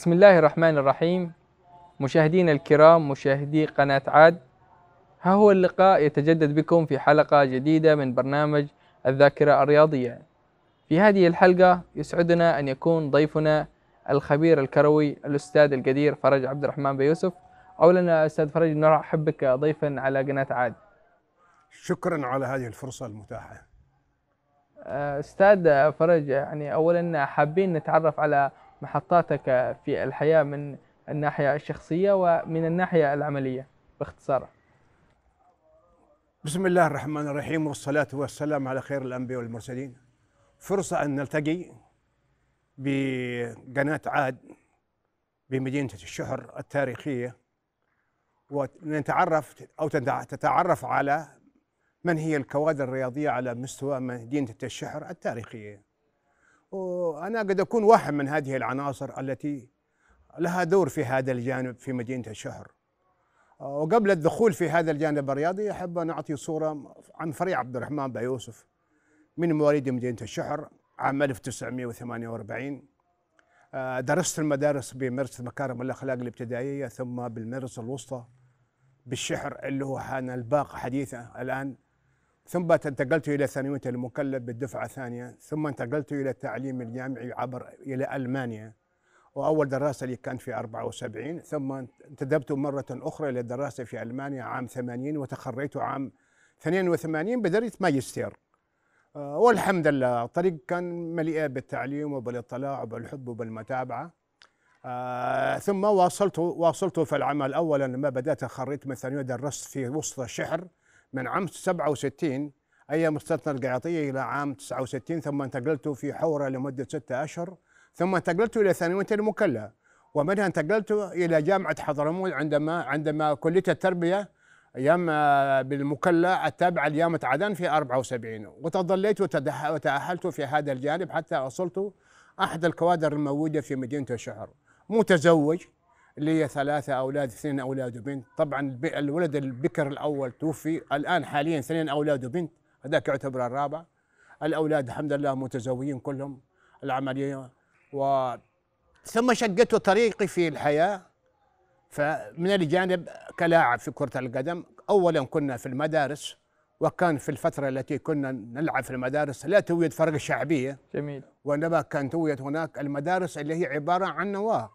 بسم الله الرحمن الرحيم مشاهدينا الكرام مشاهدي قناة عاد ها هو اللقاء يتجدد بكم في حلقة جديدة من برنامج الذاكرة الرياضية في هذه الحلقة يسعدنا أن يكون ضيفنا الخبير الكروي الأستاذ القدير فرج عبد الرحمن بيوسف أولا أستاذ فرج نرحب بك ضيفا على قناة عاد شكرا على هذه الفرصة المتاحة أستاذ فرج يعني أولا حابين نتعرف على محطاتك في الحياة من الناحية الشخصية ومن الناحية العملية باختصار بسم الله الرحمن الرحيم والصلاة والسلام على خير الأنبياء والمرسلين فرصة أن نلتقي بقناة عاد بمدينة الشهر التاريخية ونتعرف أو تتعرف على من هي الكوادر الرياضية على مستوى مدينة الشهر التاريخية وأنا قد أكون واحد من هذه العناصر التي لها دور في هذا الجانب في مدينة الشهر وقبل الدخول في هذا الجانب الرياضي أحب أن أعطي صورة عن فريق عبد الرحمن بيوسف من مواليد مدينة الشهر عام 1948 آه، درست المدارس بمدرسة مكارم الأخلاق الابتدائية ثم بالمدرسة الوسطى بالشحر اللي هو حان الباقة حديثة الآن ثم انتقلت إلى ثانوية المكلب بالدفعة الثانية ثم انتقلت إلى التعليم الجامعي عبر إلى ألمانيا وأول دراسة لي كانت في 74 ثم انتدبت مرة أخرى إلى الدراسه في ألمانيا عام 80 وتخرجت عام 82 بدرجة ماجستير آه، والحمد لله الطريق كان مليئة بالتعليم وبالاطلاع وبالحب وبالمتابعة آه ثم واصلت واصلت في العمل أولا لما بدأت خرجت من الثانوية درست في وسط الشحر من عام 67 أيام السلطنة القيعطيه إلى عام 69 ثم انتقلت في حورة لمدة ستة أشهر ثم انتقلت إلى ثانوية المكلا ومنها انتقلت إلى جامعة حضرموت عندما عندما كلية التربية أيام آه، بالمكلا التابعة لجامعة عدن في 74 وتظليت وتأهلت في هذا الجانب حتى وصلت أحد الكوادر الموجودة في مدينة الشهر متزوج لي ثلاثة أولاد اثنين أولاد وبنت طبعا الولد البكر الأول توفي الآن حاليا اثنين أولاد وبنت هذاك يعتبر الرابع الأولاد الحمد لله متزوجين كلهم العملية و ثم شقت طريقي في الحياة فمن الجانب كلاعب في كرة القدم أولا كنا في المدارس وكان في الفترة التي كنا نلعب في المدارس لا توجد فرق شعبية جميل وإنما كان توجد هناك المدارس اللي هي عبارة عن نواه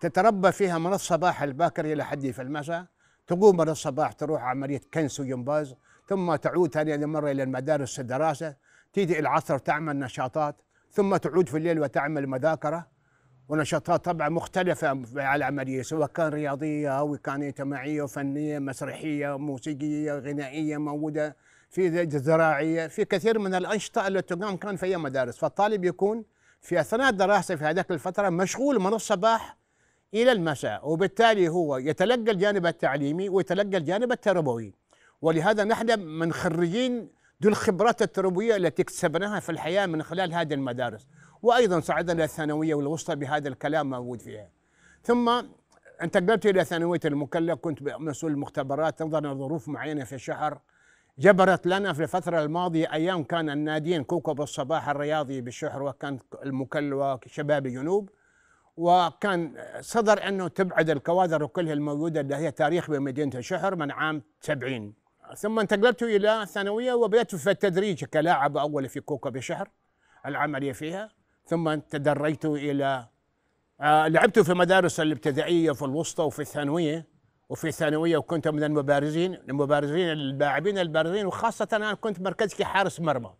تتربى فيها من الصباح الباكر إلى حد في المساء تقوم من الصباح تروح عملية كنس وجمباز ثم تعود ثاني مرة إلى المدارس الدراسة تيجي العصر تعمل نشاطات ثم تعود في الليل وتعمل مذاكرة ونشاطات طبعا مختلفة على العملية سواء كان رياضية أو كان اجتماعية وفنية مسرحية موسيقية غنائية موجودة في زراعية في كثير من الأنشطة التي تقام كان فيها مدارس فالطالب يكون في أثناء الدراسة في هذاك الفترة مشغول من الصباح إلى المساء وبالتالي هو يتلقى الجانب التعليمي ويتلقى الجانب التربوي ولهذا نحن من خريجين ذو الخبرات التربوية التي اكتسبناها في الحياة من خلال هذه المدارس وأيضا صعدنا الثانوية والوسطى بهذا الكلام موجود فيها ثم انتقلت إلى ثانوية المكلف كنت مسؤول المختبرات تنظر ظروف معينة في الشهر جبرت لنا في الفترة الماضية أيام كان الناديين كوكب الصباح الرياضي بالشحر وكان المكلوة شباب الجنوب وكان صدر انه تبعد الكوادر وكلها الموجوده اللي هي تاريخ بمدينه الشحر من عام 70 ثم انتقلت الى الثانويه وبدات في التدريج كلاعب اول في كوكب الشحر العمليه فيها ثم تدرجت الى آه لعبت في المدارس الابتدائيه في الوسطى وفي الثانويه وفي الثانويه وكنت من المبارزين المبارزين اللاعبين البارزين وخاصه انا كنت مركزي حارس مرمى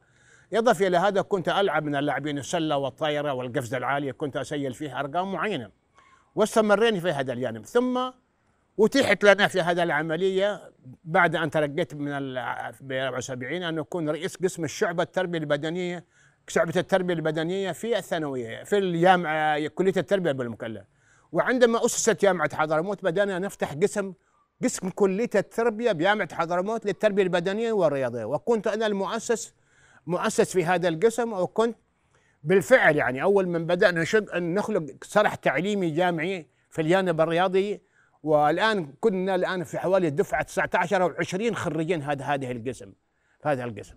يضف إلى هذا كنت ألعب من اللاعبين السلة والطائرة والقفزة العالية كنت أسجل فيها أرقام معينة واستمرين في هذا الجانب ثم أتيحت لنا في هذا العملية بعد أن ترقيت من ال 74 أن أكون رئيس قسم الشعبة التربية البدنية شعبة التربية البدنية في الثانوية في الجامعة كلية التربية بالمكلا وعندما أسست جامعة حضرموت بدأنا نفتح قسم قسم كلية التربية بجامعة حضرموت للتربية البدنية والرياضية وكنت أنا المؤسس مؤسس في هذا القسم وكنت بالفعل يعني اول من بدانا نشق نخلق صرح تعليمي جامعي في الجانب الرياضي والان كنا الان في حوالي دفعه 19 او 20 خريجين هذا هذه القسم هذا القسم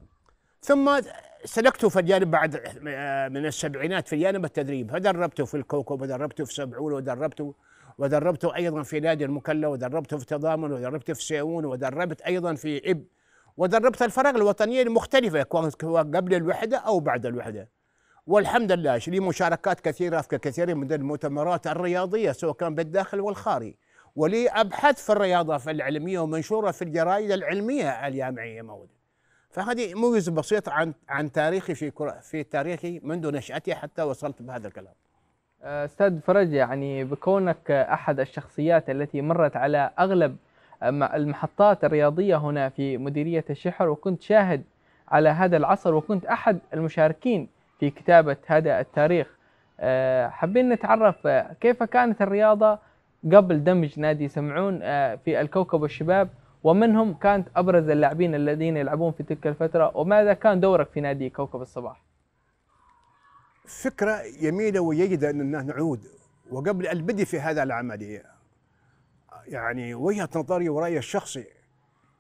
ثم سلكته في الجانب بعد آه، من السبعينات في الجانب التدريب فدربته في الكوكب ودربته في سبعول ودربته ودربته ايضا في نادي المكلا ودربته في تضامن ودربته في سيئون ودربت ايضا في اب ودربت الفرق الوطنية المختلفة قبل الوحدة أو بعد الوحدة والحمد لله لي مشاركات كثيرة في كثير من المؤتمرات الرياضية سواء كان بالداخل والخارج ولي أبحث في الرياضة في العلمية ومنشورة في الجرائد العلمية الجامعية موجودة فهذه موجز بسيط عن عن تاريخي في في تاريخي منذ نشأتي حتى وصلت بهذا الكلام. استاذ فرج يعني بكونك احد الشخصيات التي مرت على اغلب المحطات الرياضية هنا في مديرية الشحر وكنت شاهد على هذا العصر وكنت أحد المشاركين في كتابة هذا التاريخ آه، حابين نتعرف آه، كيف كانت الرياضة قبل دمج نادي سمعون آه، في الكوكب والشباب ومنهم كانت أبرز اللاعبين الذين يلعبون في تلك الفترة وماذا كان دورك في نادي كوكب الصباح فكرة جميلة وجيدة أن نعود وقبل البدء في هذا العملية يعني وجهه نظري ورايي الشخصي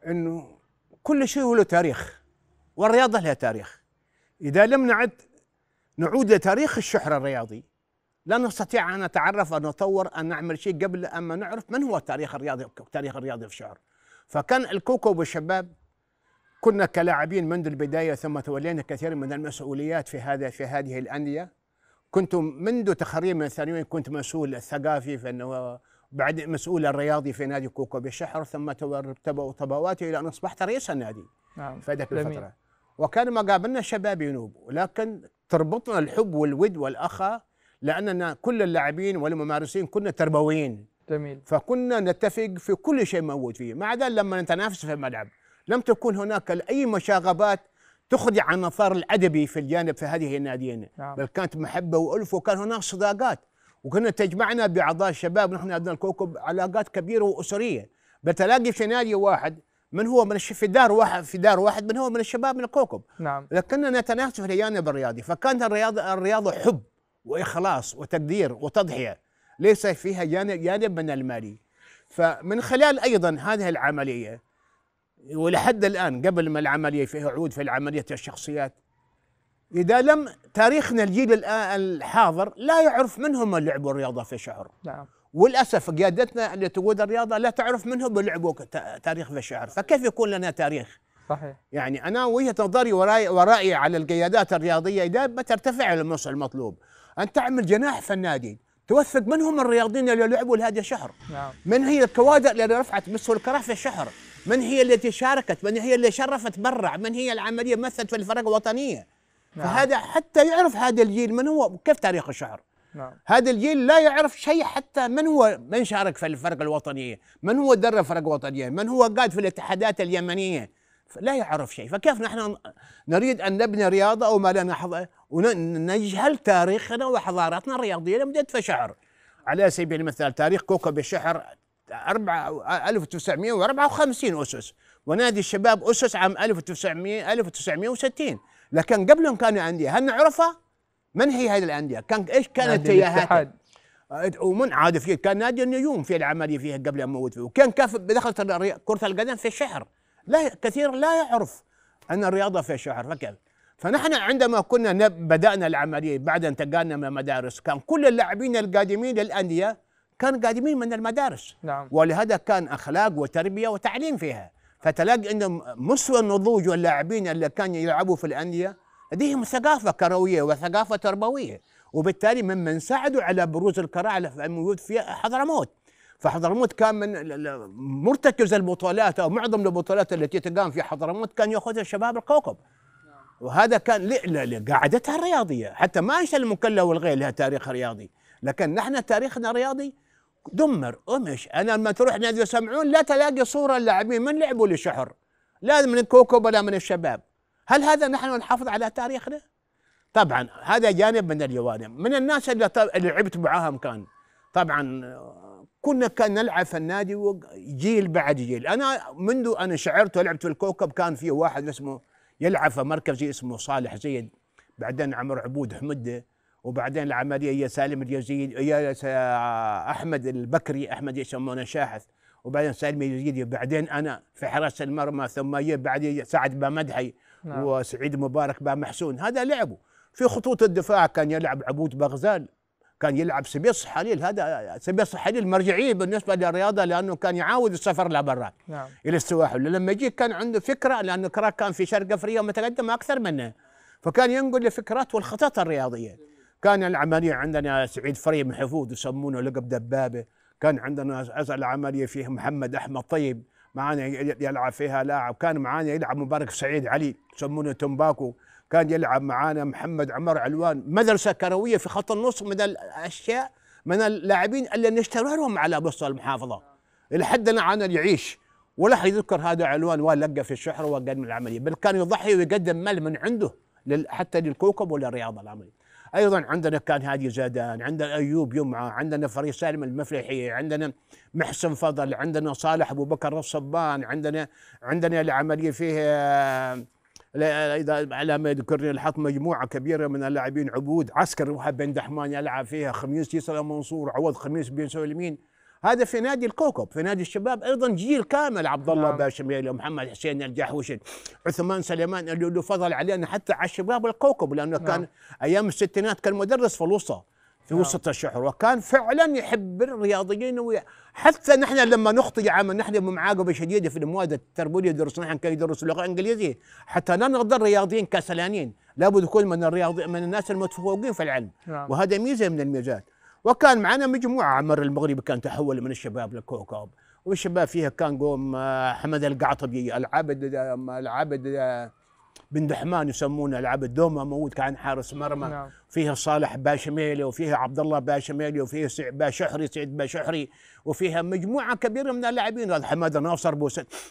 انه كل شيء له تاريخ والرياضه لها تاريخ اذا لم نعد نعود لتاريخ الشحر الرياضي لا نستطيع ان نتعرف ان نطور ان نعمل شيء قبل اما نعرف من هو التاريخ الرياضي تاريخ الرياضي في الشعر فكان الكوكب والشباب كنا كلاعبين منذ البدايه ثم تولينا كثير من المسؤوليات في هذا في هذه الانديه كنت منذ تخريج من الثانويه كنت مسؤول الثقافي في انه بعد مسؤول الرياضي في نادي كوكو بشحر ثم تبواته الى ان اصبحت رئيس النادي نعم في هذيك الفتره وكان ما قابلنا شباب ينوب ولكن تربطنا الحب والود والاخى لاننا كل اللاعبين والممارسين كنا تربويين جميل فكنا نتفق في كل شيء موجود فيه مع ذلك لما نتنافس في الملعب لم تكن هناك اي مشاغبات تخدع عن النظر الادبي في الجانب في هذه الناديين نعم. بل كانت محبه والف وكان هناك صداقات وكنا تجمعنا باعضاء الشباب نحن عندنا الكوكب علاقات كبيره واسريه بتلاقي في نادي واحد من هو من في دار واحد في دار واحد من هو من الشباب من الكوكب نعم لكننا نتنافس في الجانب الرياضي فكانت الرياضه الرياضه حب واخلاص وتقدير وتضحيه ليس فيها جانب جانب من المالي فمن خلال ايضا هذه العمليه ولحد الان قبل ما العمليه في عود في العمليه الشخصيات إذا لم تاريخنا الجيل الحاضر لا يعرف من هم اللي لعبوا الرياضة في شعر نعم وللأسف قيادتنا اللي تقود الرياضة لا تعرف من هم اللي لعبوا تاريخ في شعر فكيف يكون لنا تاريخ صحيح يعني أنا وجهة نظري ورأي ورأيي على القيادات الرياضية إذا ما ترتفع الى المطلوب أن تعمل جناح في النادي توثق من هم الرياضيين اللي لعبوا لهذا الشهر نعم. من هي الكوادر اللي رفعت مستوى الكره في الشهر من هي التي شاركت من هي اللي شرفت برع من هي العمليه مثلت في الفرق الوطنيه نعم. فهذا حتى يعرف هذا الجيل من هو كيف تاريخ الشعر نعم. هذا الجيل لا يعرف شيء حتى من هو من شارك في الفرق الوطنية من هو در الفرق الوطنية من هو قاد في الاتحادات اليمنية لا يعرف شيء فكيف نحن نريد أن نبني رياضة أو ما لا نحظى ونجهل تاريخنا وحضارتنا الرياضية لمدة شعر على سبيل المثال تاريخ كوكب الشحر 1954 أسس ونادي الشباب أسس عام 1900 1960 لكن قبلهم كانوا انديه هل نعرفها؟ من هي هذه الانديه؟ كان ايش كانت تجاهاتها؟ ومن عاد في كان نادي النجوم في العمليه فيها قبل ما موت فيه وكان كاف دخلت كره القدم في الشهر لا كثير لا يعرف ان الرياضه في الشهر فكذا فنحن عندما كنا بدانا العمليه بعد انتقالنا من المدارس كان كل اللاعبين القادمين للانديه كانوا قادمين من المدارس نعم. ولهذا كان اخلاق وتربيه وتعليم فيها فتلاقي ان مستوى النضوج واللاعبين اللي كانوا يلعبوا في الانديه لديهم ثقافه كرويه وثقافه تربويه وبالتالي ممن ساعدوا على بروز الكراعه الموجود في حضرموت فحضرموت كان من مرتكز البطولات او معظم البطولات التي تقام في حضرموت كان ياخذها شباب الكوكب وهذا كان لقاعدتها الرياضيه حتى ما انشا المكلا والغير لها تاريخ رياضي لكن نحن تاريخنا رياضي دمر قمش انا لما تروح نادي سمعون لا تلاقي صوره اللاعبين من لعبوا لشحر لا من الكوكب ولا من الشباب هل هذا نحن نحافظ على تاريخنا؟ طبعا هذا جانب من الجوانب من الناس اللي, اللي لعبت معاهم كان طبعا كنا كان نلعب في النادي جيل بعد جيل انا منذ انا شعرت ولعبت في الكوكب كان في واحد اسمه يلعب في مركزي اسمه صالح زيد بعدين عمر عبود حمده وبعدين العمليه يا سالم اليزيد يا احمد البكري احمد يسمونه شاحث وبعدين سالم اليزيدي وبعدين انا في حراسه المرمى ثم بعد سعد بامدحي نعم. وسعيد مبارك بامحسون هذا لعبوا في خطوط الدفاع كان يلعب عبود بغزال كان يلعب سبيص حليل هذا سبيص حليل مرجعيه بالنسبه للرياضه لانه كان يعاود السفر لبرا نعم. الى السواحل لما يجي كان عنده فكره لانه كراك كان في شرق افريقيا متقدم اكثر منه فكان ينقل لفكرات والخطط الرياضيه كان العملية عندنا سعيد فريم حفوظ يسمونه لقب دبابة كان عندنا أزل عملية فيه محمد أحمد طيب معانا يلعب فيها لاعب كان معانا يلعب مبارك سعيد علي يسمونه تمباكو كان يلعب معانا محمد عمر علوان مدرسة كروية في خط النص من الأشياء من اللاعبين اللي نشتررهم على مستوى المحافظة لحد الآن يعيش ولا يذكر هذا علوان ولقى في الشحرة وقدم العملية بل كان يضحي ويقدم مال من عنده حتى للكوكب وللرياضة العملية ايضا عندنا كان هادي زادان عندنا ايوب يمعه عندنا فريد سالم المفلحي عندنا محسن فضل عندنا صالح ابو بكر الصبان عندنا عندنا العمليه فيه آه، اذا على ما يذكرني الحط مجموعه كبيره من اللاعبين عبود عسكر وهاب بن دحمان يلعب فيها خميس يسرى منصور عوض خميس بن سليمين هذا في نادي الكوكب في نادي الشباب ايضا جيل كامل عبد الله نعم. باشميلي ومحمد حسين الجحوشي عثمان سليمان اللي له فضل علينا حتى على الشباب الكوكب لانه نعم. كان ايام الستينات كان مدرس في الوسطى في نعم. وسط الشحر وكان فعلا يحب الرياضيين وي... حتى نحن لما نخطئ عاما نحن بمعاقبه شديده في المواد التربويه درس نحن كي يدرس اللغه الانجليزيه حتى لا نقدر رياضيين كسلانين لابد يكون من الرياضي من الناس المتفوقين في العلم نعم. وهذا ميزه من الميزات وكان معنا مجموعة عمر المغرب كان تحول من الشباب لكوكب والشباب فيها كان قوم آه، حمد القعطبي العبد آه، العبد آه، بن دحمان يسمونه العبد دوما موجود كان حارس مرمى نعم. فيها صالح باشميلي وفيها عبد الله باشميلي وفيها سعد باشحري سعيد باشحري وفيها مجموعه كبيره من اللاعبين هذا حماده ناصر بو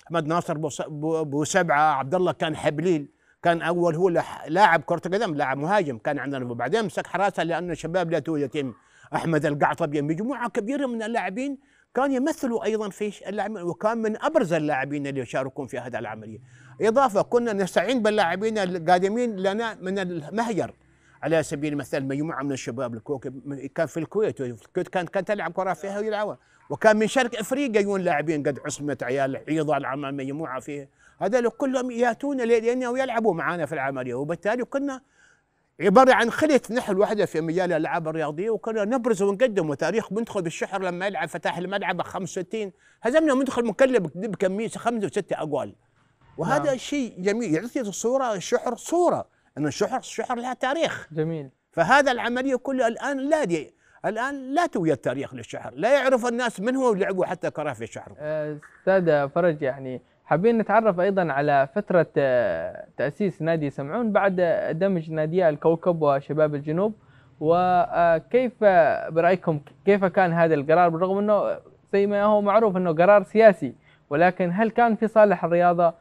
حماد ناصر بو, سبعه عبد الله كان حبليل كان اول هو لاعب كره قدم لاعب مهاجم كان عندنا وبعدين مسك حراسه لانه الشباب لا يتم احمد القعطبي مجموعه كبيره من اللاعبين كان يمثلوا ايضا في اللاعبين وكان من ابرز اللاعبين اللي يشاركون في هذه العمليه. اضافه كنا نستعين باللاعبين القادمين لنا من المهجر على سبيل المثال مجموعه من الشباب الكوكب كان في الكويت الكويت كان كان تلعب كره فيها ويلعبها وكان من شرق افريقيا يجون لاعبين قد عصمت عيال عيضه العمل مجموعه فيه هذول كلهم ياتون لانه يلعبوا معنا في العمليه وبالتالي كنا عبارة عن خلية نحن وحدة في مجال الألعاب الرياضية وكنا نبرز ونقدم وتاريخ منتخب بالشحر لما يلعب فتح الملعب 65 هزمنا منتخب مكلب بكمية خمسة وستة أقوال وهذا نعم. شيء جميل يعطي الصورة الشحر صورة أن الشحر الشحر لها تاريخ جميل فهذا العملية كلها الآن لا دي الآن لا توجد تاريخ للشحر لا يعرف الناس من هو لعبوا حتى في الشحر أستاذ فرج يعني حابين نتعرف ايضا على فتره آه، تاسيس نادي سمعون بعد آه، دمج نادي الكوكب وشباب الجنوب وكيف آه، برايكم كيف كان هذا القرار بالرغم انه زي ما هو معروف انه قرار سياسي ولكن هل كان في صالح الرياضه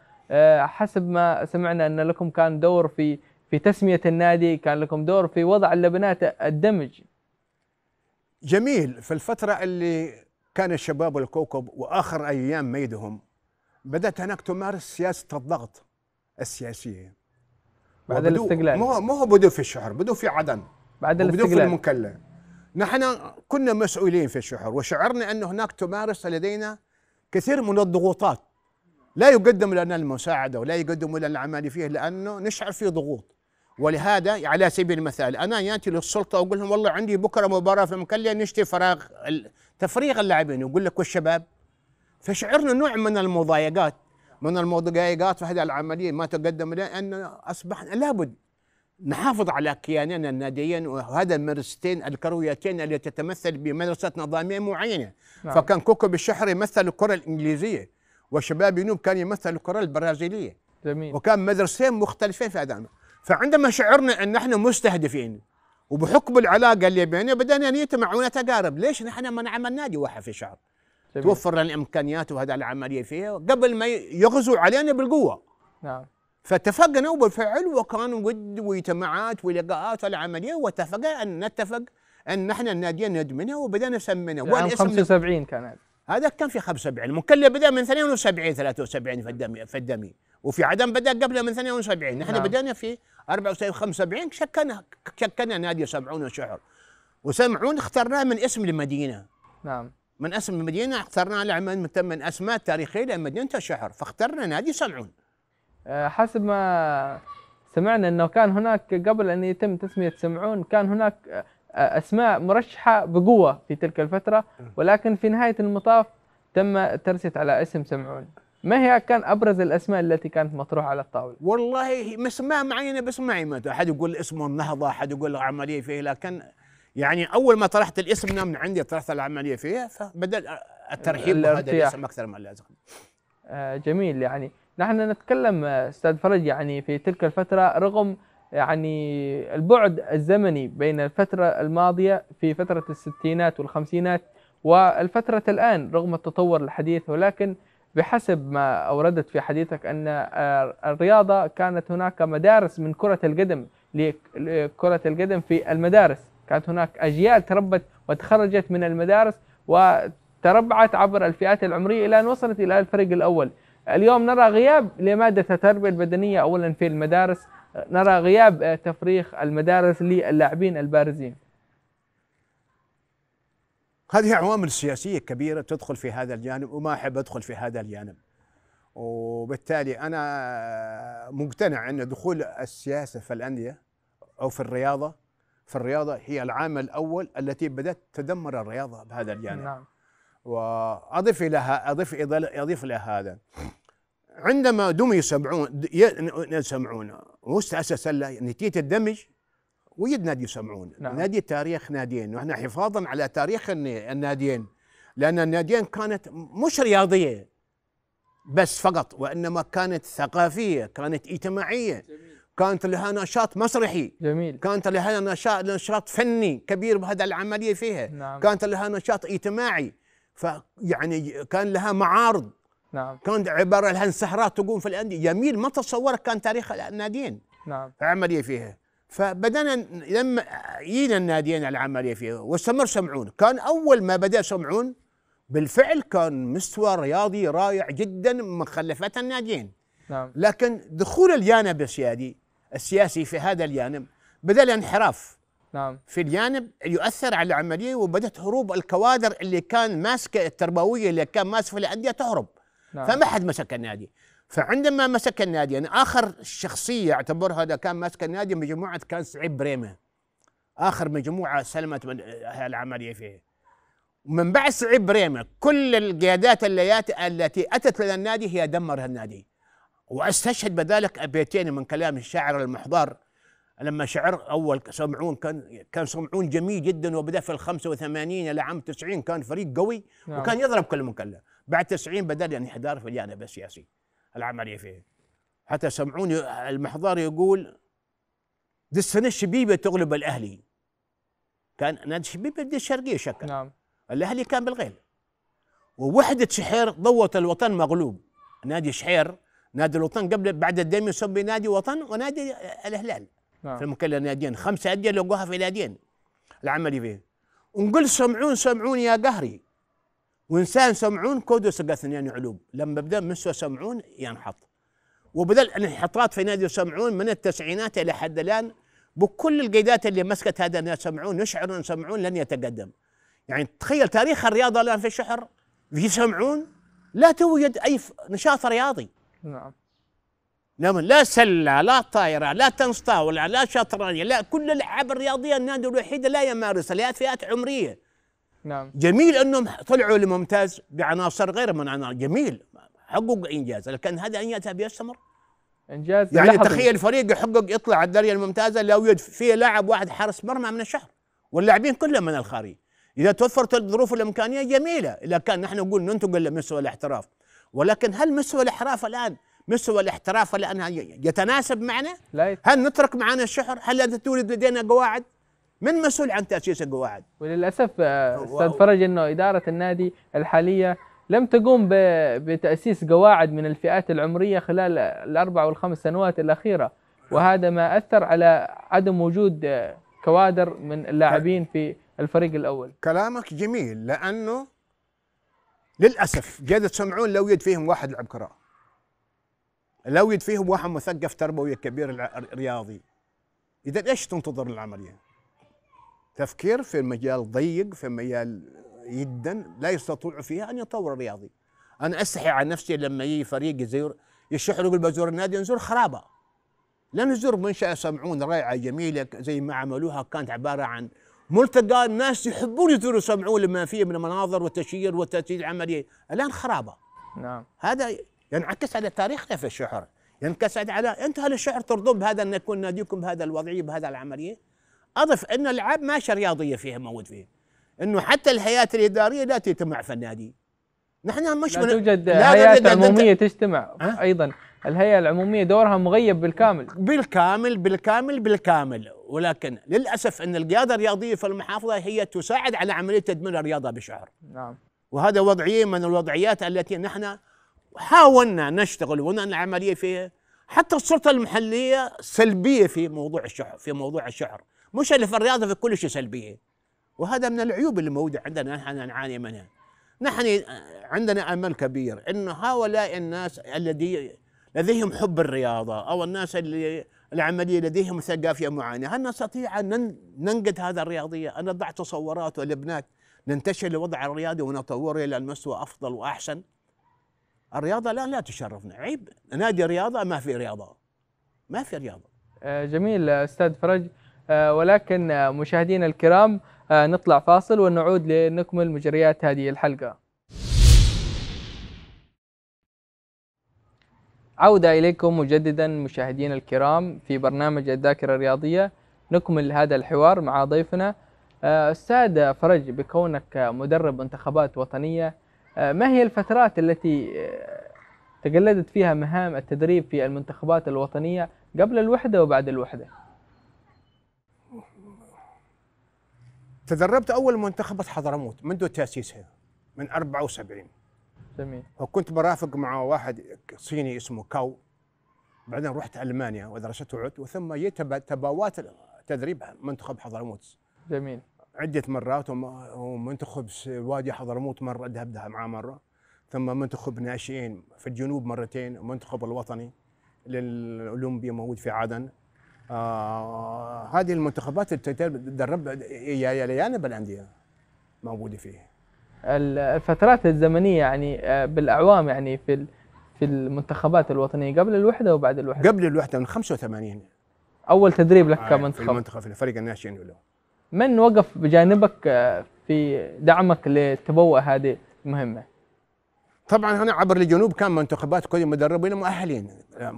حسب ما سمعنا ان لكم كان دور في في تسميه النادي كان لكم دور في وضع اللبنات الدمج جميل في الفتره اللي كان الشباب الكوكب واخر ايام ميدهم بدات هناك تمارس سياسه الضغط السياسيه بعد الاستقلال مو هو بدو في الشحر بدو في عدن بعد الاستقلال بدو في المكلا نحن كنا مسؤولين في الشحر وشعرنا ان هناك تمارس لدينا كثير من الضغوطات لا يقدم لنا المساعده ولا يقدم لنا العمل فيه لانه نشعر في ضغوط ولهذا على سبيل المثال انا ياتي للسلطه واقول لهم والله عندي بكره مباراه في مكلا نشتي فراغ تفريغ اللاعبين يقول لك والشباب فشعرنا نوع من المضايقات من المضايقات في هذه العملية ما تقدم ان أصبحنا لابد نحافظ على كياننا الناديين وهذا المدرستين الكرويتين اللي تتمثل بمدرسة نظامية معينة نعم. فكان كوكب الشحر يمثل الكرة الإنجليزية وشباب ينوب كان يمثل الكرة البرازيلية جميل. وكان مدرستين مختلفين في هذا فعندما شعرنا أن نحن مستهدفين وبحكم العلاقة اللي بيننا بدأنا نيت معونه تقارب ليش نحن ما نعمل نادي واحد في شعر جميل. توفر لنا الامكانيات وهذا العمليه فيها قبل ما يغزوا علينا بالقوه نعم فاتفقنا وبالفعل وكان ود واجتماعات ولقاءات العمليه واتفقنا ان نتفق ان نحن الناديين ندمنه وبدانا نسمينه يعني 75 كان هذا كان في 75 المكلف بدا من 72 73 في الدمي في الدمي وفي عدن بدا قبله من 72 نحن نعم. بدانا في 74 75 شكلنا شكلنا نادي سمعون الشعر وسمعون اخترناه من اسم المدينه نعم من اسم المدينه اخترنا لعما من اسماء تاريخيه لمدينه الشحر فاخترنا نادي سلعون آه، حسب ما سمعنا انه كان هناك قبل ان يتم تسميه سمعون كان هناك آه، آه، اسماء مرشحه بقوه في تلك الفتره ولكن في نهايه المطاف تم ترسيت على اسم سمعون ما هي كان ابرز الاسماء التي كانت مطروحه على الطاوله؟ والله اسماء معينه بس ما احد يقول اسمه النهضه، احد يقول عمليه فيه لكن يعني اول ما طرحت الاسم من نعم، عندي طرحت العمليه فيها فبدل الترحيب بهذا الاسم اكثر من اللازم آه جميل يعني نحن نتكلم آه، استاذ فرج يعني في تلك الفتره رغم يعني البعد الزمني بين الفتره الماضيه في فتره الستينات والخمسينات والفتره الان رغم التطور الحديث ولكن بحسب ما اوردت في حديثك ان آه، الرياضه كانت هناك مدارس من كره القدم لكره القدم في المدارس كانت هناك أجيال تربت وتخرجت من المدارس وتربعت عبر الفئات العمرية إلى أن وصلت إلى الفريق الأول اليوم نرى غياب لمادة التربية البدنية أولا في المدارس نرى غياب آه، تفريخ المدارس للاعبين البارزين هذه عوامل سياسية كبيرة تدخل في هذا الجانب وما أحب أدخل في هذا الجانب وبالتالي أنا آه، مقتنع أن دخول السياسة في الأندية أو في الرياضة في الرياضة هي العام الأول التي بدأت تدمر الرياضة بهذا الجانب نعم. وأضف إلى أضف أضيف إلى هذا عندما دمي سمعون سمعون واستأسس نتيجة يعني الدمج وجد نادي سمعون نعم. نادي تاريخ ناديين ونحن حفاظا على تاريخ الناديين لأن الناديين كانت مش رياضية بس فقط وإنما كانت ثقافية كانت اجتماعية جميل. كانت لها نشاط مسرحي جميل كانت لها نشاط فني كبير بهذا العمليه فيها نعم. كانت لها نشاط اجتماعي فيعني كان لها معارض نعم كانت عباره لها سهرات تقوم في الانديه جميل ما تصورك كان تاريخ الناديين نعم العمليه فيها فبدأنا لما جينا الناديين العملية فيها واستمر سمعون كان أول ما بدأ سمعون بالفعل كان مستوى رياضي رائع جدا من خلفات الناديين نعم. لكن دخول الجانب السيادي السياسي في هذا الجانب بدأ الانحراف نعم في الجانب يؤثر على العمليه وبدات هروب الكوادر اللي كان ماسكه التربويه اللي كان ماسك في الانديه تهرب نعم. فما حد مسك النادي فعندما مسك النادي يعني اخر شخصيه اعتبر هذا كان ماسك النادي مجموعه كان سعيد بريمه اخر مجموعه سلمت من العمليه فيه ومن بعد سعيد بريمه كل القيادات التي اتت للنادي هي دمرها النادي واستشهد بذلك ابيتين من كلام الشاعر المحضار لما شعر اول سمعون كان كان سمعون جميل جدا وبدا في ال 85 الى عام 90 كان فريق قوي نعم. وكان يضرب كل من كله بعد 90 بدا الانحدار يعني في الجانب السياسي العمليه فيه حتى سمعون المحضار يقول دستنا الشبيبه تغلب الاهلي كان نادي الشبيبه بدي الشرقيه شكل نعم الاهلي كان بالغيل ووحده شحير ضوت الوطن مغلوب نادي شحير نادي الوطن قبل بعد الدم يسمي نادي وطن ونادي الهلال نعم. في المكلة ناديين خمسه انديه لقوها في ناديين العمل فيه ونقول سمعون سمعون يا قهري وانسان سمعون كودو سقثن ثنيان علوب لما بدا مسوا سمعون ينحط وبدل الانحطاط في نادي سمعون من التسعينات الى حد الان بكل القيدات اللي مسكت هذا نادي سمعون يشعر ان سمعون لن يتقدم يعني تخيل تاريخ الرياضه الان في الشحر في سمعون لا توجد اي نشاط رياضي نعم نعم لا سلة لا طائرة لا تنس طاولة لا شطرنج لا كل الألعاب الرياضية النادي الوحيد لا يمارسها لها فئات عمرية نعم جميل أنهم طلعوا لممتاز بعناصر غير من عناصر جميل حقق إنجاز لكن هذا إنجاز بيستمر إنجاز يعني لحظة. تخيل فريق يحقق يطلع على الدرجة الممتازة لو يوجد فيه لاعب واحد حارس مرمى من الشهر واللاعبين كلهم من الخارج إذا توفرت الظروف الإمكانية جميلة إذا كان نحن نقول ننتقل لمستوى الاحتراف ولكن هل مستوى الاحراف الان مستوى الاحتراف الان يتناسب معنا؟ لا هل نترك معنا الشحر؟ هل انت تولد لدينا قواعد؟ من مسؤول عن تاسيس القواعد؟ وللاسف آه، استاذ فرج انه اداره النادي الحاليه لم تقوم بتاسيس قواعد من الفئات العمريه خلال الاربع والخمس سنوات الاخيره وهذا ما اثر على عدم وجود آه، كوادر من اللاعبين في الفريق الاول. كلامك جميل لانه للاسف جاده سمعون لو يد فيهم واحد لعب كره لو يد فيهم واحد مثقف تربوي كبير رياضي اذا ايش تنتظر العمليه تفكير في مجال ضيق في مجال جدا لا يستطيع فيها ان يطور رياضي انا استحي على نفسي لما يجي فريق يزور يشحر يقول بزور النادي نزور خرابه لا نزور منشاه سمعون رائعه جميله زي ما عملوها كانت عباره عن ملتقى الناس يحبون يزوروا سمعون لما فيه من مناظر وتشير وتسجيل العملية الآن خرابة نعم هذا ينعكس على تاريخنا في الشعر ينعكس على أنت هل الشعر ترضون بهذا أن يكون ناديكم بهذا الوضعية بهذا العملية أضف أن الألعاب ماشية رياضية فيها موجود فيه أنه حتى الحياة الإدارية لا تتمع في النادي نحن مش لا من توجد هيئات عموميه تجتمع ايضا الهيئه العموميه دورها مغيب بالكامل بالكامل بالكامل بالكامل ولكن للاسف ان القياده الرياضيه في المحافظه هي تساعد على عمليه تدمير الرياضه بشعر نعم وهذا وضعيه من الوضعيات التي نحن حاولنا نشتغل ونعمل عمليه فيها حتى السلطه المحليه سلبيه في موضوع الشعر في موضوع الشعر مش اللي في الرياضه في كل شيء سلبيه وهذا من العيوب اللي موجوده عندنا نحن نعاني منها نحن عندنا امل كبير انه هؤلاء الناس الذي لديهم حب الرياضه او الناس اللي العمليه لديهم ثقافه معينه، هل نستطيع ان ننقد هذا الرياضيه؟ ان نضع تصورات ولبنات ننتشر الوضع الرياضي ونطوره الى المستوى افضل واحسن؟ الرياضه لا لا تشرفنا، عيب نادي رياضه ما في رياضه. ما في رياضه. آه، جميل استاذ فرج آه، ولكن آه، مشاهدينا الكرام آه، نطلع فاصل ونعود لنكمل مجريات هذه الحلقة عودة إليكم مجددا مشاهدينا الكرام في برنامج الذاكرة الرياضية نكمل هذا الحوار مع ضيفنا آه، أستاذ فرج بكونك مدرب منتخبات وطنية آه، ما هي الفترات التي تقلدت فيها مهام التدريب في المنتخبات الوطنية قبل الوحدة وبعد الوحدة؟ تدربت اول منتخبة حضرموت منذ تاسيسها من 74 جميل وكنت برافق مع واحد صيني اسمه كاو بعدين رحت المانيا ودرست وعدت وثم جيت تباوات تدريب منتخب حضرموت جميل عدة مرات ومنتخب وادي حضرموت مرة ذهبتها معاه مرة ثم منتخب ناشئين في الجنوب مرتين ومنتخب الوطني للأولمبي موجود في عدن آه هذه المنتخبات اللي تدرب جانب بالانديه موجوده فيه الفترات الزمنيه يعني آه، بالاعوام يعني في في المنتخبات الوطنيه قبل الوحده وبعد الوحده قبل الوحده من 85 اول تدريب لك آه، كمنتخب في المنتخب في الفريق الناشئين له من وقف بجانبك آه، في دعمك لتبوء هذه المهمه طبعا هنا عبر الجنوب كان منتخبات كل مدربين مؤهلين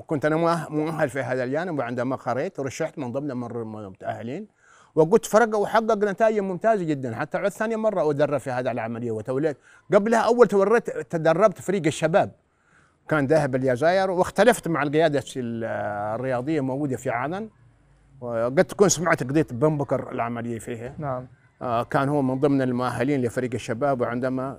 كنت انا مؤهل في هذا الجانب وعندما قريت رشحت من ضمن المتاهلين وقلت فرق وحقق نتائج ممتازه جدا حتى عدت ثاني مره ادرب في هذا العمليه وتوليت قبلها اول توريت تدربت فريق الشباب كان ذاهب الجزائر واختلفت مع القياده الرياضيه الموجوده في عدن وقد تكون سمعت قضيه بكر العمليه فيها نعم آه، كان هو من ضمن المؤهلين لفريق الشباب وعندما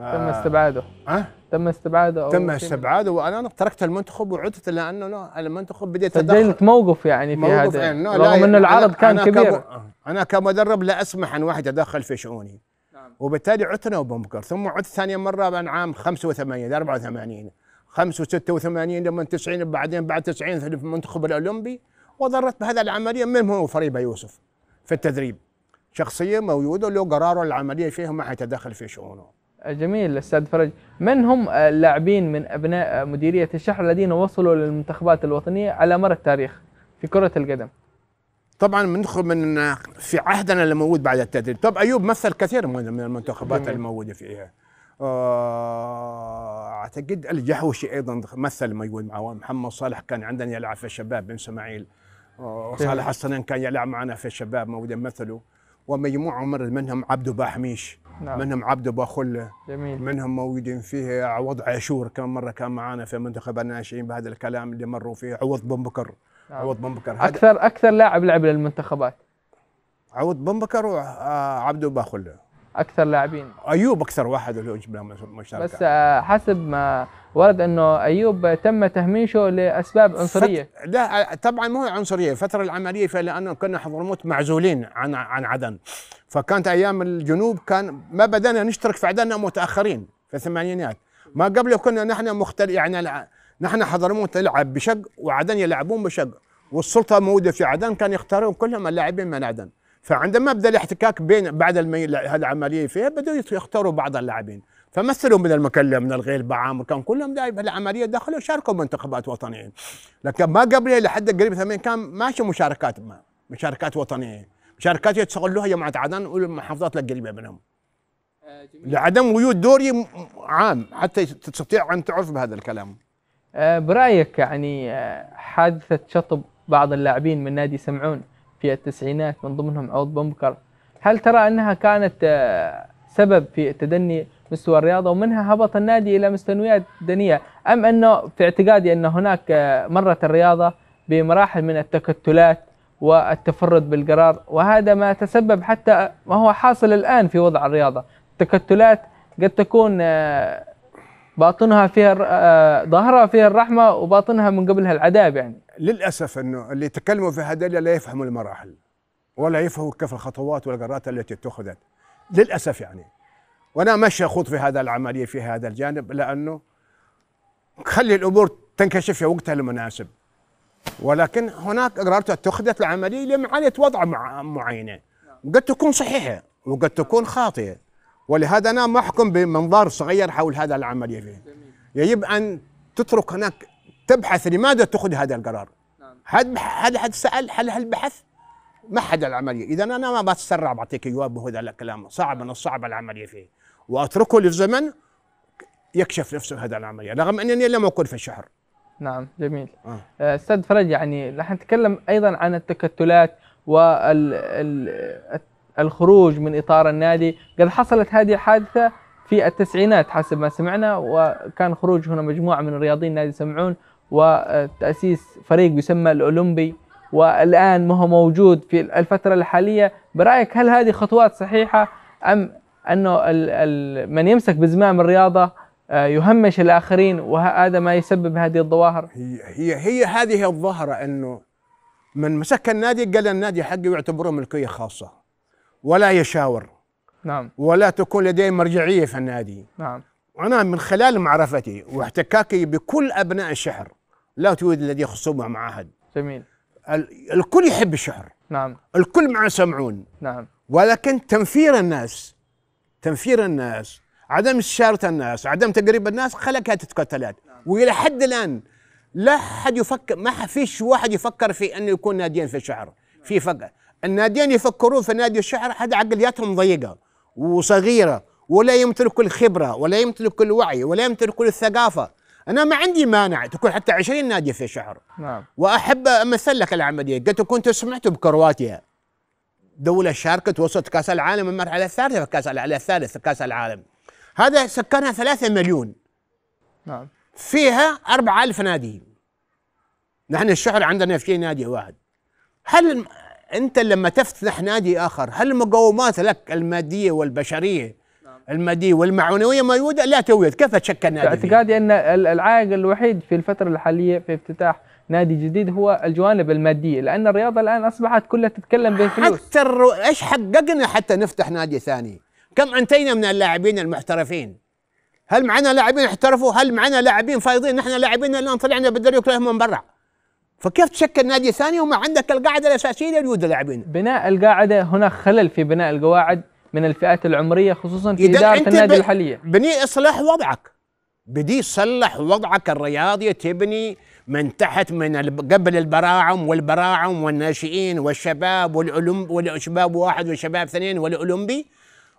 آه. تم استبعاده أه؟ تم استبعاده تم استبعاده وانا تركت المنتخب وعدت لانه لا المنتخب بديت سجلت موقف يعني في موقف هذا يعني رغم انه العرض كان أنا كبير انا كمدرب لا اسمح ان واحد يتدخل في شؤوني نعم. وبالتالي انا وبنكر ثم عدت ثانيه مره من عام 85 84 85 لما 90 بعدين بعد 90 في المنتخب الاولمبي وضرت بهذا العمليه من هو فريبه يوسف في التدريب شخصيه موجوده له قراره العمليه فيها ما حيتدخل في شؤونه جميل استاذ فرج من هم اللاعبين من ابناء مديريه الشحر الذين وصلوا للمنتخبات الوطنيه على مر التاريخ في كره القدم طبعا بندخل من في عهدنا اللي موجود بعد التدريب طب ايوب مثل كثير من المنتخبات الموجوده فيها آه، اعتقد الجحوشي ايضا مثل موجود معه محمد صالح كان عندنا يلعب في الشباب بن اسماعيل وصالح آه، الصنن كان يلعب معنا في الشباب موجود مثله ومجموعه من منهم عبده باحميش نعم. منهم عبد ابو خله جميل منهم موجودين فيه عوض عاشور كم مره كان معانا في منتخب الناشئين بهذا الكلام اللي مروا فيه عوض بن بكر نعم. عوض بن بكر اكثر اكثر لاعب لعب للمنتخبات عوض بن بكر وعبد آه، ابو خله اكثر لاعبين ايوب اكثر واحد له مشاركه بس يعني. آه، حسب ما ورد انه ايوب تم تهميشه لاسباب عنصريه فت... لا طبعا مو عنصريه الفتره العمليه فلانه كنا حضرموت معزولين عن عن عدن فكانت ايام الجنوب كان ما بدانا نشترك في عدن متاخرين في الثمانينات ما قبل كنا نحن مختل يعني نحن حضرموت تلعب بشق وعدن يلعبون بشق والسلطه موجوده في عدن كان يختارون كلهم اللاعبين من عدن فعندما بدا الاحتكاك بين بعد هذه العمليه فيها بدوا يختاروا بعض اللاعبين فمثلوا من المكلم من الغيل بعام كان كلهم دايب العمليه دخلوا شاركوا منتخبات وطنيه لكن ما قبل لحد قريب ثمين كان ماشي مشاركات ما مشاركات وطنيه مشاركات يتشغلوها جماعه عدن والمحافظات القريبه منهم آه، لعدم وجود دوري عام حتى تستطيع ان تعرف بهذا الكلام آه، برايك يعني آه، حادثه شطب بعض اللاعبين من نادي سمعون في التسعينات من ضمنهم عوض بومبكر هل ترى أنها كانت آه، سبب في تدني مستوى الرياضة ومنها هبط النادي إلى مستويات دنية أم أنه في اعتقادي أن هناك آه، مرت الرياضة بمراحل من التكتلات والتفرد بالقرار وهذا ما تسبب حتى ما هو حاصل الآن في وضع الرياضة التكتلات قد تكون آه، باطنها فيها آه، ظهرها فيها الرحمه وباطنها من قبلها العذاب يعني للاسف انه اللي يتكلموا في هذا لا يفهموا المراحل ولا يفهموا كيف الخطوات والقرارات التي اتخذت للاسف يعني وانا ماشي اخوض في هذا العمليه في هذا الجانب لانه خلي الامور تنكشف في وقتها المناسب ولكن هناك قرارات اتخذت العمليه لمعالجه وضع معينه قد تكون صحيحه وقد تكون خاطئه ولهذا أنا محكم بمنظار صغير حول هذا العملية فيه يجب أن تترك هناك تبحث لماذا تأخذ هذا القرار نعم. هل هل حد سأل هل هل بحث ما حد العملية إذا أنا ما بتسرع بعطيك جواب بهذا الكلام صعب من الصعب العملية فيه وأتركه للزمن يكشف نفسه هذا العملية رغم أنني لم أكن في الشهر نعم جميل آه. آه، استاذ آه. فرج يعني نحن نتكلم ايضا عن التكتلات وال الخروج من إطار النادي قد حصلت هذه الحادثة في التسعينات حسب ما سمعنا وكان خروج هنا مجموعة من الرياضيين نادي سمعون وتأسيس فريق يسمى الأولمبي والآن ما هو موجود في الفترة الحالية برأيك هل هذه خطوات صحيحة أم أنه من يمسك بزمام الرياضة آه، يهمش الآخرين وهذا ما يسبب هذه الظواهر هي, هي, هي هذه الظاهرة أنه من مسك النادي قال النادي حقي ويعتبره ملكية خاصة ولا يشاور نعم ولا تكون لديه مرجعيه في النادي نعم وانا من خلال معرفتي واحتكاكي بكل ابناء الشحر لا توجد لدي خصومه مع احد جميل الكل يحب الشحر نعم الكل مع سمعون نعم ولكن تنفير الناس تنفير الناس عدم استشارة الناس عدم تقريب الناس خلق هذه التكتلات نعم. والى حد الان لا حد يفكر ما فيش واحد يفكر في انه يكون ناديا في الشعر في فقر الناديين يفكرون في نادي الشعر حد عقلياتهم ضيقه وصغيره ولا يمتلكوا الخبره ولا يمتلكوا الوعي ولا يمتلكوا الثقافه انا ما عندي مانع تكون حتى 20 نادي في الشعر نعم واحب امثل لك العمليه قلت كنت سمعت بكرواتيا دوله شاركت وصلت كاس العالم المرحله الثالثه في كاس العالم الثالث في كاس العالم هذا سكانها 3 مليون نعم فيها 4000 نادي نحن الشعر عندنا في نادي واحد هل انت لما تفتح نادي اخر هل مقومات لك الماديه والبشريه نعم. الماديه والمعنويه موجوده لا توجد كيف تشكل نادي باعتقادي ان العائق الوحيد في الفتره الحاليه في افتتاح نادي جديد هو الجوانب الماديه لان الرياضه الان اصبحت كلها تتكلم بفلوس حتى الرو... ايش حققنا حتى نفتح نادي ثاني كم انتينا من اللاعبين المحترفين هل معنا لاعبين احترفوا هل معنا لاعبين فايضين نحن لاعبين الان طلعنا بالدوري كلهم من برا فكيف تشكل نادي ثاني وما عندك القاعده الاساسيه لوجود اللاعبين؟ بناء القاعده هناك خلل في بناء القواعد من الفئات العمريه خصوصا في اداره النادي ب... الحاليه. بني اصلح وضعك. بدي صلح وضعك الرياضي تبني من تحت من قبل البراعم والبراعم والناشئين والشباب والأولمب والشباب واحد والشباب اثنين والاولمبي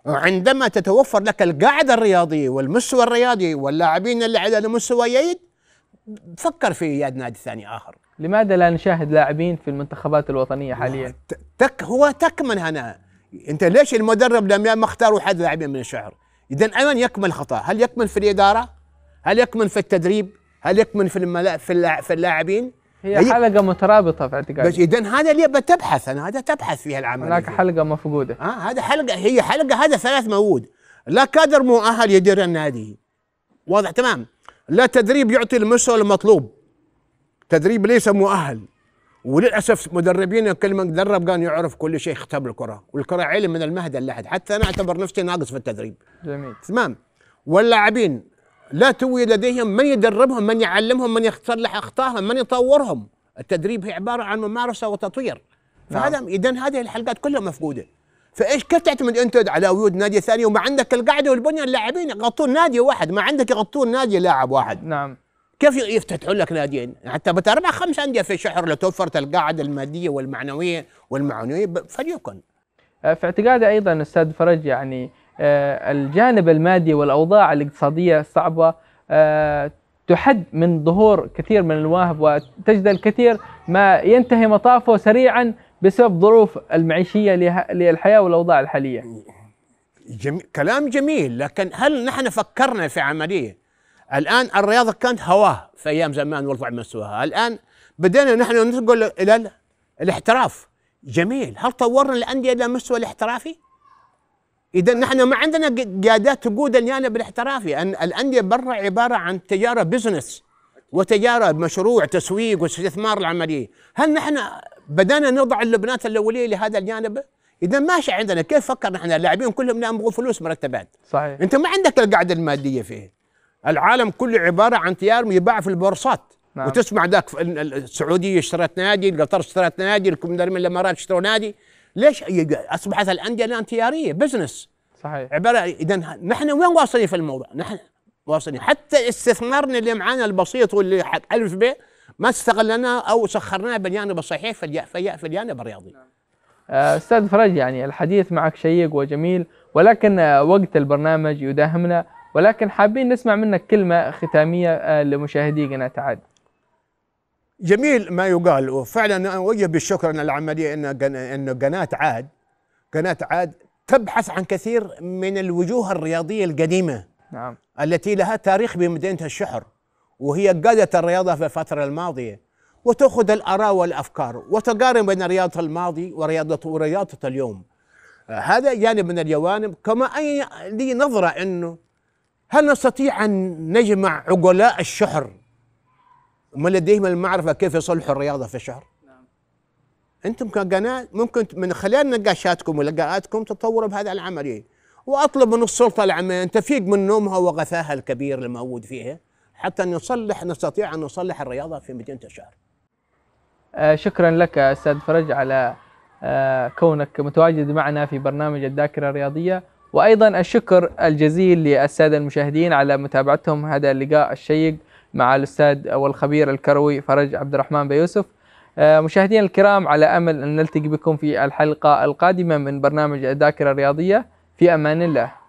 وعندما تتوفر لك القاعده الرياضيه والمستوى الرياضي واللاعبين اللي على مستوى جيد فكر في اياد نادي ثاني اخر لماذا لا نشاهد لاعبين في المنتخبات الوطنيه حاليا تك هو تكمن هنا انت ليش المدرب لم يختاروا احد لاعبين من الشعر؟ اذا اين يكمن الخطا هل يكمن في الاداره هل يكمن في التدريب هل يكمن في الملا... في, اللع... في اللاعبين هي حلقة مترابطة في اعتقادي بس اذا هذا اللي بتبحث انا هذا تبحث فيها العمل هناك فيه. حلقة مفقودة اه هذا حلقة هي حلقة هذا ثلاث موجود لا كادر مؤهل يدير النادي واضح تمام لا تدريب يعطي المستوى المطلوب تدريب ليس مؤهل وللاسف مدربين كل من درب كان يعرف كل شيء ختم الكره والكره علم من المهد اللحد حتى انا اعتبر نفسي ناقص في التدريب جميل تمام واللاعبين لا توي لديهم من يدربهم من يعلمهم من يصلح اخطائهم من يطورهم التدريب هي عباره عن ممارسه وتطوير نعم. فهذا نعم. اذا هذه الحلقات كلها مفقوده فايش كيف تعتمد انت على وجود نادي ثاني وما عندك القاعده والبنيه اللاعبين يغطون نادي واحد ما عندك يغطون نادي لاعب واحد نعم كيف يفتتحون لك ناديين؟ حتى بتربع خمس انديه في الشهر لو توفرت القاعده الماديه والمعنويه والمعنويه فليكن. آه، في اعتقادي ايضا استاذ فرج يعني آه، الجانب المادي والاوضاع الاقتصاديه الصعبه آه، تحد من ظهور كثير من المواهب وتجد الكثير ما ينتهي مطافه سريعا بسبب ظروف المعيشيه للحياه والاوضاع الحاليه جميل. كلام جميل لكن هل نحن فكرنا في عمليه الان الرياضه كانت هواه في ايام زمان ورفع مستواها الان بدينا نحن ننتقل الى الاحتراف جميل هل طورنا الانديه الى مستوى الاحترافي اذا نحن ما عندنا قيادات تقود اليانا بالاحترافي ان الانديه برا عباره عن تجاره بزنس وتجاره مشروع تسويق واستثمار العمليه هل نحن بدانا نضع اللبنات الاوليه لهذا الجانب اذا ماشي عندنا كيف فكرنا احنا اللاعبين كلهم نبغوا نعم فلوس مرتبات صحيح انت ما عندك القاعده الماديه فيه العالم كله عباره عن تيار يباع في البورصات نعم. وتسمع ذاك السعوديه اشترت نادي قطر اشترت نادي الكمدر من الامارات اشتروا نادي ليش اصبحت الانديه الان تياريه بزنس صحيح عباره اذا نحن وين واصلين في الموضوع نحن واصلين حتى استثمارنا اللي معانا البسيط واللي حق الف بيت ما استغلنا او سخرناه بالجانب الصحيح في الجانب الرياضي نعم. آه، استاذ فرج يعني الحديث معك شيق وجميل ولكن آه، وقت البرنامج يداهمنا ولكن حابين نسمع منك كلمه ختاميه آه، لمشاهدي قناه عاد جميل ما يقال وفعلا اوجه بالشكر ان العمليه ان ان قناه عاد قناه عاد تبحث عن كثير من الوجوه الرياضيه القديمه نعم التي لها تاريخ بمدينه الشحر وهي قادت الرياضة في الفترة الماضية وتأخذ الآراء والأفكار وتقارن بين رياضة الماضي ورياضة ورياضة اليوم هذا جانب من الجوانب كما أي لي نظرة أنه هل نستطيع أن نجمع عقلاء الشحر ومن لديهم المعرفة كيف يصلحوا الرياضة في الشهر نعم. أنتم كقناة ممكن من خلال نقاشاتكم ولقاءاتكم تطوروا بهذا العملية وأطلب من السلطة العامة أن تفيق من نومها وغثاها الكبير الموجود فيها حتى نصلح نستطيع أن نصلح الرياضة في مدينة الشهر آه، شكرا لك أستاذ فرج على آه، كونك متواجد معنا في برنامج الذاكرة الرياضية وأيضا الشكر الجزيل للسادة المشاهدين على متابعتهم هذا اللقاء الشيق مع الأستاذ والخبير الكروي فرج عبد الرحمن بيوسف آه، مشاهدينا الكرام على أمل أن نلتقي بكم في الحلقة القادمة من برنامج الذاكرة الرياضية في أمان الله